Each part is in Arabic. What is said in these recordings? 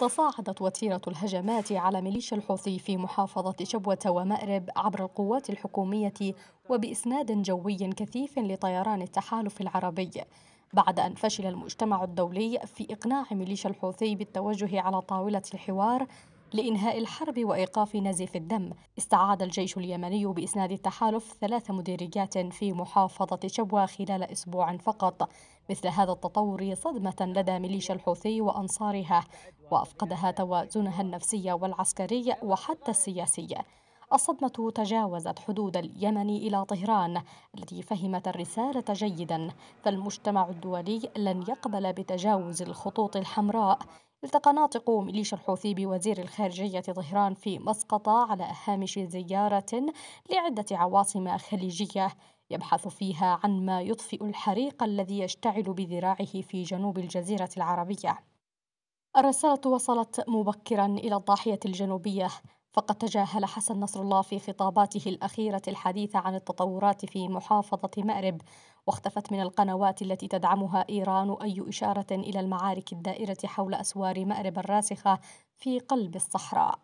تصاعدت وتيرة الهجمات على ميليشيا الحوثي في محافظة شبوة ومأرب عبر القوات الحكومية وبإسناد جوي كثيف لطيران التحالف العربي بعد أن فشل المجتمع الدولي في إقناع ميليشيا الحوثي بالتوجه على طاولة الحوار لإنهاء الحرب وإيقاف نزيف الدم استعاد الجيش اليمني بإسناد التحالف ثلاث مديريات في محافظة شبوة خلال أسبوع فقط مثل هذا التطور صدمة لدى ميليشيا الحوثي وأنصارها وأفقدها توازنها النفسي والعسكري وحتى السياسي الصدمة تجاوزت حدود اليمن إلى طهران التي فهمت الرسالة جيدا فالمجتمع الدولي لن يقبل بتجاوز الخطوط الحمراء التقى ناطق ميليشيا الحوثي بوزير الخارجية ظهران في مسقط على هامش زيارة لعدة عواصم خليجية يبحث فيها عن ما يطفئ الحريق الذي يشتعل بذراعه في جنوب الجزيرة العربية. الرسالة وصلت مبكرا إلى الضاحية الجنوبية فقد تجاهل حسن نصر الله في خطاباته الأخيرة الحديث عن التطورات في محافظة مأرب واختفت من القنوات التي تدعمها إيران أي إشارة إلى المعارك الدائرة حول أسوار مأرب الراسخة في قلب الصحراء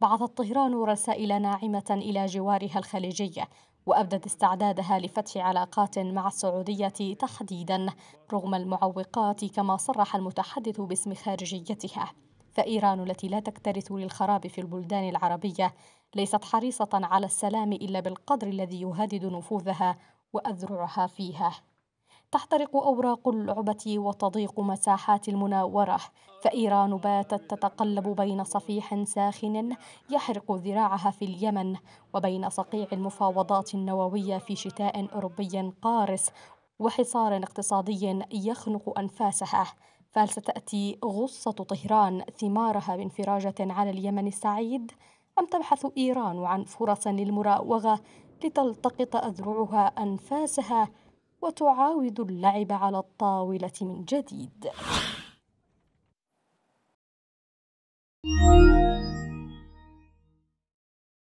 بعثت طهران رسائل ناعمة إلى جوارها الخليجية وأبدت استعدادها لفتح علاقات مع السعودية تحديدا رغم المعوقات كما صرح المتحدث باسم خارجيتها فإيران التي لا تكترث للخراب في البلدان العربية ليست حريصة على السلام إلا بالقدر الذي يهدد نفوذها وأذرعها فيها تحترق أوراق اللعبة وتضيق مساحات المناورة فإيران باتت تتقلب بين صفيح ساخن يحرق ذراعها في اليمن وبين صقيع المفاوضات النووية في شتاء أوروبي قارس وحصار اقتصادي يخنق أنفاسها فهل ستأتي غصة طهران ثمارها بانفراجة على اليمن السعيد؟ أم تبحث إيران عن فرص للمراوغة لتلتقط أذرعها أنفاسها وتعاود اللعب على الطاولة من جديد؟